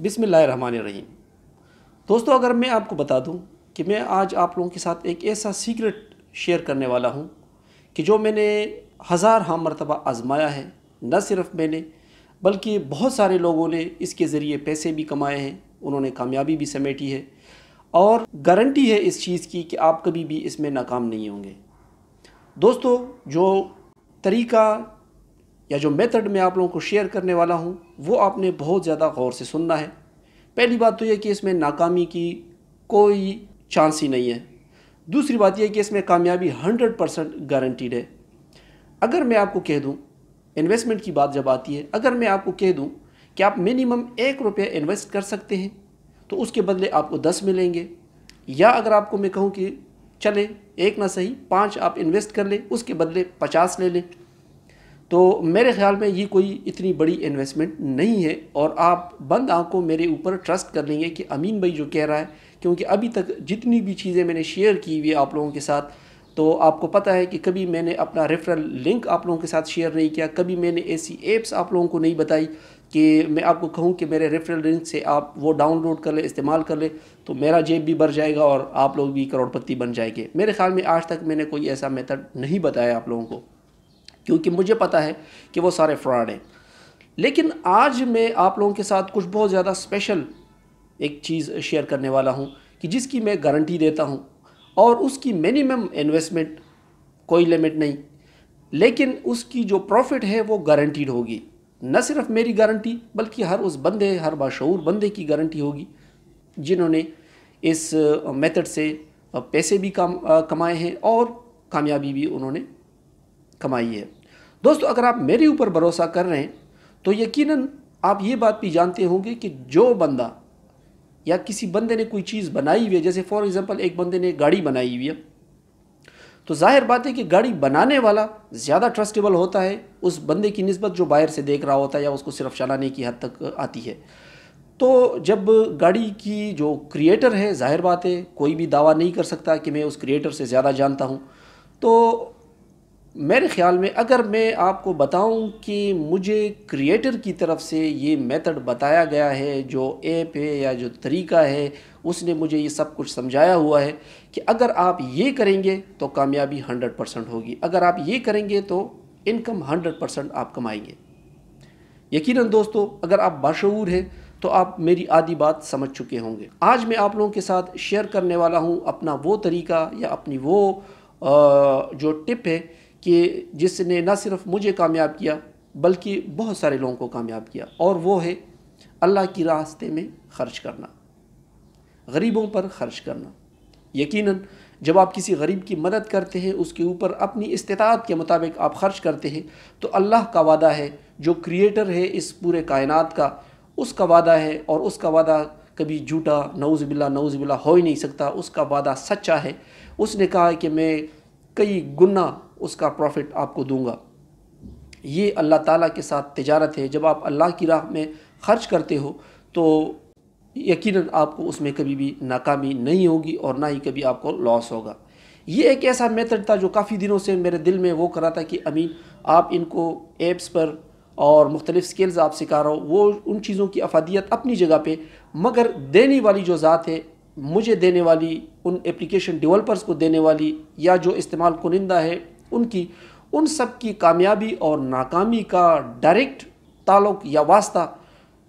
बिसमिल्ल run रही दोस्तों अगर मैं आपको बता दूं कि मैं आज आप लोगों के साथ एक ऐसा सीक्रेट शेयर करने वाला हूं कि जो मैंने हज़ार हम हाँ मरतबा आजमाया है न सिर्फ मैंने बल्कि बहुत सारे लोगों ने इसके ज़रिए पैसे भी कमाए हैं उन्होंने कामयाबी भी समेटी है और गारंटी है इस चीज़ की कि आप कभी भी इसमें नाकाम नहीं होंगे दोस्तों जो तरीका या जो मेथड मैं आप लोगों को शेयर करने वाला हूँ वो आपने बहुत ज़्यादा गौर से सुनना है पहली बात तो यह कि इसमें नाकामी की कोई चांस ही नहीं है दूसरी बात यह कि इसमें कामयाबी हंड्रेड परसेंट गारंटीड है अगर मैं आपको कह दूँ इन्वेस्टमेंट की बात जब आती है अगर मैं आपको कह दूँ कि आप मिनिमम एक रुपया इन्वेस्ट कर सकते हैं तो उसके बदले आपको दस मिलेंगे या अगर आपको मैं कहूँ कि चले एक ना सही पाँच आप इन्वेस्ट कर लें उसके बदले पचास ले लें तो मेरे ख्याल में ये कोई इतनी बड़ी इन्वेस्टमेंट नहीं है और आप बंद आंखों मेरे ऊपर ट्रस्ट कर लेंगे कि अमीन भाई जो कह रहा है क्योंकि अभी तक जितनी भी चीज़ें मैंने शेयर की हुई आप लोगों के साथ तो आपको पता है कि कभी मैंने अपना रेफरल लिंक आप लोगों के साथ शेयर नहीं किया कभी मैंने ऐसी ऐप्स आप लोगों को नहीं बताई कि मैं आपको कहूँ कि मेरे रेफरल लिंक से आप वो डाउनलोड कर ले इस्तेमाल कर ले तो मेरा जेब भी भर जाएगा और आप लोग भी करोड़पति बन जाएंगे मेरे ख्याल में आज तक मैंने कोई ऐसा मेथड नहीं बताया आप लोगों को क्योंकि मुझे पता है कि वो सारे फ्रॉड हैं लेकिन आज मैं आप लोगों के साथ कुछ बहुत ज़्यादा स्पेशल एक चीज़ शेयर करने वाला हूँ कि जिसकी मैं गारंटी देता हूँ और उसकी मिनिमम इन्वेस्टमेंट कोई लिमिट नहीं लेकिन उसकी जो प्रॉफिट है वो गारंटीड होगी न सिर्फ मेरी गारंटी बल्कि हर उस बंदे हर बाशूर बंदे की गारंटी होगी जिन्होंने इस मेथड से पैसे भी कम कमाए हैं और कामयाबी भी उन्होंने कमाई है दोस्तों अगर आप मेरे ऊपर भरोसा कर रहे हैं तो यकीनन आप ये बात भी जानते होंगे कि जो बंदा या किसी बंदे ने कोई चीज़ बनाई हुई है जैसे फॉर एग्ज़ाम्पल एक बंदे ने गाड़ी बनाई हुई है तो जाहिर बात है कि गाड़ी बनाने वाला ज़्यादा ट्रस्टेबल होता है उस बंदे की नस्बत जो बाहर से देख रहा होता है या उसको सिर्फ चलाने की हद तक आती है तो जब गाड़ी की जो क्रिएटर है जाहिर बात है कोई भी दावा नहीं कर सकता कि मैं उस क्रिएटर से ज़्यादा जानता हूँ तो मेरे ख़्याल में अगर मैं आपको बताऊं कि मुझे क्रिएटर की तरफ से ये मेथड बताया गया है जो ऐप है या जो तरीका है उसने मुझे ये सब कुछ समझाया हुआ है कि अगर आप ये करेंगे तो कामयाबी 100 परसेंट होगी अगर आप ये करेंगे तो इनकम 100 परसेंट आप कमाएंगे यकीनन दोस्तों अगर आप बाशूर हैं तो आप मेरी आधी बात समझ चुके होंगे आज मैं आप लोगों के साथ शेयर करने वाला हूँ अपना वो तरीका या अपनी वो जो टिप है कि जिसने ना सिर्फ मुझे कामयाब किया बल्कि बहुत सारे लोगों को कामयाब किया और वो है अल्लाह की रास्ते में ख़र्च करना गरीबों पर ख़र्च करना यकीनन जब आप किसी गरीब की मदद करते हैं उसके ऊपर अपनी इस्तात के मुताबिक आप ख़र्च करते हैं तो अल्लाह का वादा है जो क्रिएटर है इस पूरे कायनात का उसका वादा है और उसका वादा कभी झूठा नौज़बिल्ला नौज़बिल्ला हो ही नहीं सकता उसका वादा सच्चा है उसने कहा है कि मैं कई गुना उसका प्रॉफिट आपको दूंगा ये अल्लाह ताला के साथ तजारत है जब आप अल्लाह की राह में ख़र्च करते हो तो यकीनन आपको उसमें कभी भी नाकामी नहीं होगी और ना ही कभी आपको लॉस होगा ये एक ऐसा मेथड था जो काफ़ी दिनों से मेरे दिल में वो करा था कि अमीन आप इनको एप्स पर और मुख्तलिफ़ स्किल्स आप सिखा रहा हो वो उन चीज़ों की अफादियत अपनी जगह पे मगर देने वाली जो ज़ात है मुझे देने वाली उन एप्लीकेशन डेवलपर्स को देने वाली या जो इस्तेमाल कुनिंदा है उनकी उन सब की कामयाबी और नाकामी का डायरेक्ट ताल्लुक या वास्ता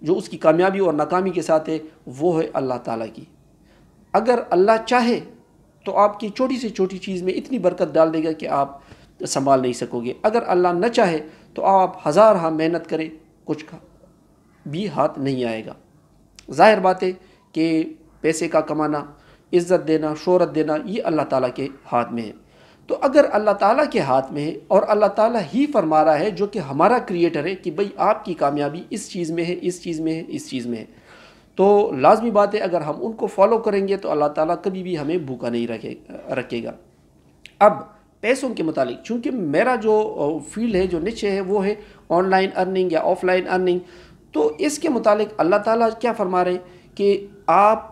जो उसकी कामयाबी और नाकामी के साथ है वो है अल्लाह ताला की अगर अल्लाह चाहे तो आपकी छोटी से छोटी चीज़ में इतनी बरकत डाल देगा कि आप संभाल नहीं सकोगे अगर अल्लाह न चाहे तो आप हज़ार हाँ मेहनत करें कुछ का भी हाथ नहीं आएगा ज़ाहिर बात है कि पैसे का कमाना इज़्ज़त देना शहरत देना ये अल्लाह ताला के हाथ में है तो अगर अल्लाह ताला के हाथ में है और अल्लाह ताला ही फरमा रहा है जो कि हमारा क्रिएटर है कि भाई आपकी कामयाबी इस चीज़ में है इस चीज़ में है इस चीज़ में है तो लाजमी बात है अगर हम उनको फॉलो करेंगे तो अल्लाह ताला कभी भी हमें भूखा नहीं रखे रखेगा अब पैसों के मतलब चूँकि मेरा जो फील्ड है जो नीचे है वो है ऑनलाइन अर्निंग या ऑफलाइन अर्निंग तो इसके मुतालिक अल्लाह ताला क्या फरमा रहे हैं कि आप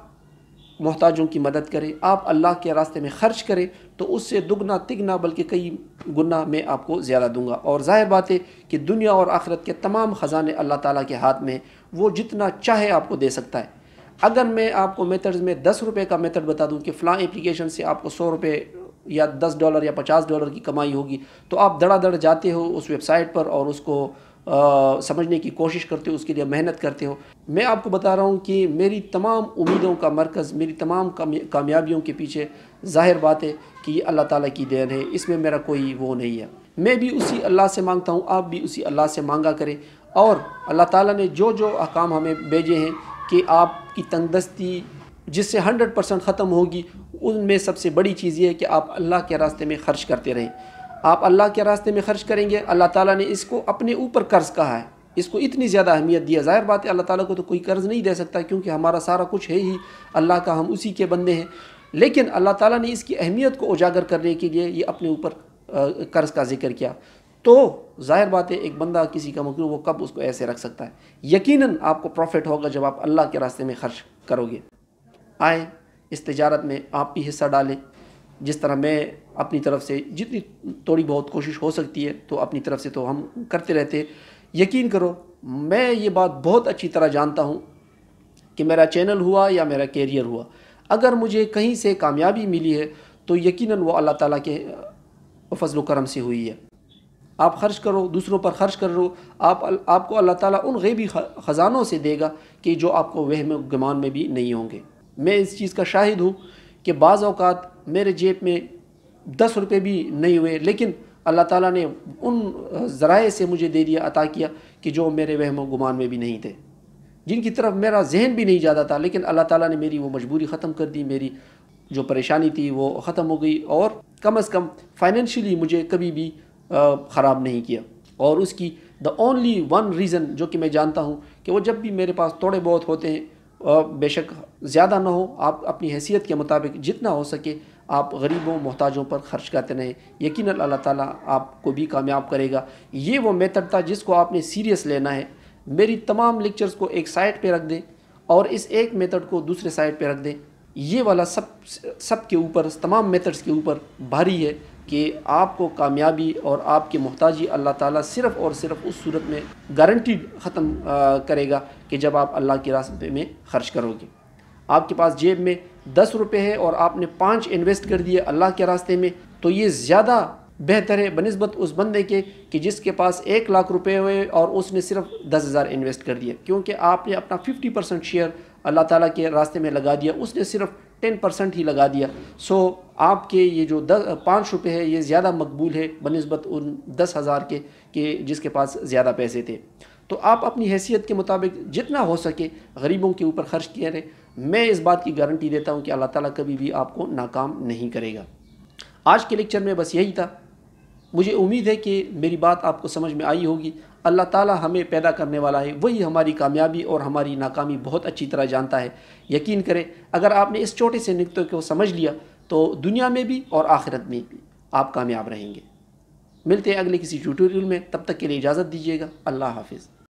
मोहताजों की मदद करें आप अल्लाह के रास्ते में ख़र्च करें तो उससे दुगना तिगना बल्कि कई गुना मैं आपको ज़्यादा दूंगा और ज़ाहिर बात है कि दुनिया और आखरत के तमाम ख़जाने अल्लाह ताला के हाथ में वो जितना चाहे आपको दे सकता है अगर मैं आपको मेथड्स में दस रुपये का मेथड बता दूँ कि फ़लाँ एप्लीकेशन से आपको सौ रुपये या दस डॉलर या पचास डॉलर की कमाई होगी तो आप धड़ाधड़ जाते हो उस वेबसाइट पर और उसको आ, समझने की कोशिश करते हो उसके लिए मेहनत करते हो मैं आपको बता रहा हूँ कि मेरी तमाम उम्मीदों का मरकज़ मेरी तमाम कामयाबियों के पीछे ज़ाहिर बात है कि ये अल्लाह ताला की देन है इसमें मेरा कोई वो नहीं है मैं भी उसी अल्लाह से मांगता हूँ आप भी उसी अल्लाह से मांगा करें और अल्लाह ताला ने जो जो अहकाम हमें भेजे हैं कि आपकी तंगदस्ती जिससे हंड्रेड परसेंट ख़त्म होगी उनमें सबसे बड़ी चीज़ ये है कि आप अल्लाह के रास्ते में ख़र्च करते रहें आप अल्लाह के रास्ते में खर्च करेंगे अल्लाह ताला ने इसको अपने ऊपर कर्ज़ कहा है इसको इतनी ज़्यादा अहमियत दिया ज़ाहिर बात है अल्लाह ताला को तो कोई कर्ज़ नहीं दे सकता क्योंकि हमारा सारा कुछ है ही अल्लाह का हम उसी के बंदे हैं लेकिन अल्लाह ताला ने इसकी अहमियत को उजागर करने के लिए ये अपने ऊपर कर्ज़ का जिक्र किया तो ज़ाहिर बात है एक बंदा किसी का मकलू वो कब उसको ऐसे रख सकता है यकीनन आपको प्रॉफिट होगा जब आप अल्लाह के रास्ते में खर्च करोगे आए इस तजारत में आप भी हिस्सा डालें जिस तरह मैं अपनी तरफ से जितनी थोड़ी बहुत कोशिश हो सकती है तो अपनी तरफ से तो हम करते रहते यकीन करो मैं ये बात बहुत अच्छी तरह जानता हूँ कि मेरा चैनल हुआ या मेरा कैरियर हुआ अगर मुझे कहीं से कामयाबी मिली है तो यकीन वो अल्लाह ताला के फजल करम से हुई है आप खर्च करो दूसरों पर खर्च करो आप आपको अल्लाह ताला उन गैबी ख़जानों से देगा कि जो आपको वह गमान में भी नहीं होंगे मैं इस चीज़ का शाहिद हूँ कि बाज़ात मेरे जेब में दस रुपये भी नहीं हुए लेकिन अल्लाह ताला ने उन ज़राए से मुझे दे दिया अता किया कि जो मेरे वहम गुमान में भी नहीं थे जिनकी तरफ मेरा जहन भी नहीं जाता था लेकिन अल्लाह ताला ने मेरी वो मजबूरी ख़त्म कर दी मेरी जो परेशानी थी वो ख़त्म हो गई और कम अज़ कम फाइनेंशियली मुझे कभी भी ख़राब नहीं किया और उसकी द ओनली वन रीज़न जो कि मैं जानता हूँ कि वो जब भी मेरे पास थोड़े बहुत होते हैं बेशक ज़्यादा ना हो आप अपनी हैसियत के मुताबिक जितना हो सके आप गरीबों मोहताजों पर खर्च करते रहें यकीन अल्लाह ताला आपको भी कामयाब करेगा ये वो मेथड था जिसको आपने सीरियस लेना है मेरी तमाम लेक्चर्स को एक साइड पे रख दें और इस एक मेथड को दूसरे साइड पे रख दें ये वाला सब सब के ऊपर तमाम मेथड्स के ऊपर भारी है कि आपको कामयाबी और आपकी मोहताजी अल्लाह ताला सिर्फ़ और सिर्फ उस सूरत में गारंटीड ख़त्म करेगा कि जब आप अल्लाह की रास्ते में ख़र्च करोगे आपके पास जेब में दस रुपये है और आपने पाँच इन्वेस्ट कर दिए अल्लाह के रास्ते में तो ये ज़्यादा बेहतर है बनस्बत उस बंदे के कि जिसके पास एक लाख रुपए हुए और उसने सिर्फ दस हज़ार इन्वेस्ट कर दिए क्योंकि आपने अपना फिफ्टी परसेंट शेयर अल्लाह ताला के रास्ते में लगा दिया उसने सिर्फ टेन परसेंट ही लगा दिया सो आपके ये जो दस पाँच रुपये है ये ज़्यादा मकबूल है बनस्बत उन दस हज़ार के, के जिसके पास ज़्यादा पैसे थे तो आप अपनी हैसियत के मुताबिक जितना हो सके गरीबों के ऊपर ख़र्च किया रहे मैं इस बात की गारंटी देता हूँ कि अल्लाह ताला कभी भी आपको नाकाम नहीं करेगा आज के लेक्चर में बस यही था मुझे उम्मीद है कि मेरी बात आपको समझ में आई होगी अल्लाह ताला हमें पैदा करने वाला है वही हमारी कामयाबी और हमारी नाकामी बहुत अच्छी तरह जानता है यकीन करें अगर आपने इस छोटे से नुकते को समझ लिया तो दुनिया में भी और आखिरत में भी आप कामयाब रहेंगे मिलते हैं अगले किसी ट्यूटोरियल में तब तक के लिए इजाज़त दीजिएगा अल्लाह हाफिज़